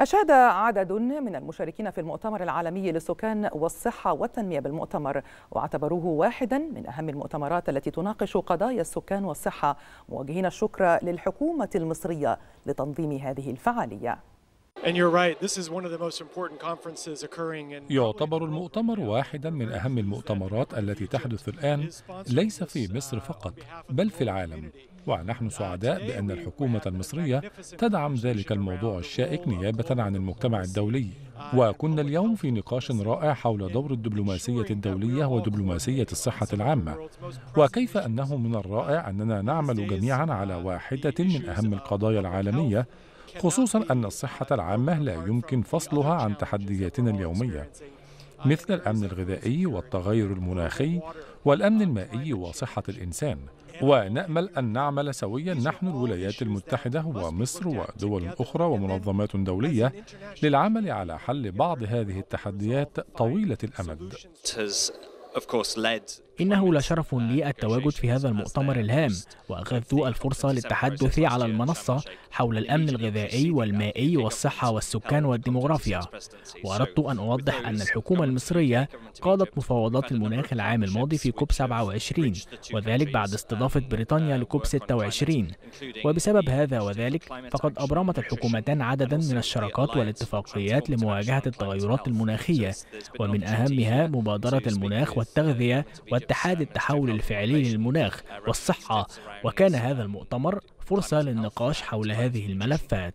أشاد عدد من المشاركين في المؤتمر العالمي للسكان والصحة والتنمية بالمؤتمر واعتبروه واحدا من أهم المؤتمرات التي تناقش قضايا السكان والصحة موجهين الشكر للحكومة المصرية لتنظيم هذه الفعالية يعتبر المؤتمر واحدا من أهم المؤتمرات التي تحدث الآن ليس في مصر فقط بل في العالم ونحن سعداء بأن الحكومة المصرية تدعم ذلك الموضوع الشائك نيابة عن المجتمع الدولي وكنا اليوم في نقاش رائع حول دور الدبلوماسية الدولية ودبلوماسية الصحة العامة وكيف أنه من الرائع أننا نعمل جميعا على واحدة من أهم القضايا العالمية خصوصا أن الصحة العامة لا يمكن فصلها عن تحدياتنا اليومية مثل الأمن الغذائي والتغير المناخي والأمن المائي وصحة الإنسان ونأمل أن نعمل سويا نحن الولايات المتحدة ومصر ودول أخرى ومنظمات دولية للعمل على حل بعض هذه التحديات طويلة الأمد. إنه لشرف لي التواجد في هذا المؤتمر الهام وأخذت الفرصة للتحدث على المنصة حول الأمن الغذائي والمائي والصحة والسكان والديمغرافيا وأردت أن أوضح أن الحكومة المصرية قادت مفاوضات المناخ العام الماضي في كوب 27 وذلك بعد استضافة بريطانيا لكوب 26 وبسبب هذا وذلك فقد أبرمت الحكومتان عددا من الشراكات والاتفاقيات لمواجهة التغيرات المناخية ومن أهمها مبادرة المناخ والتغذية والتغذية اتحاد التحول الفعلي للمناخ والصحة وكان هذا المؤتمر فرصة للنقاش حول هذه الملفات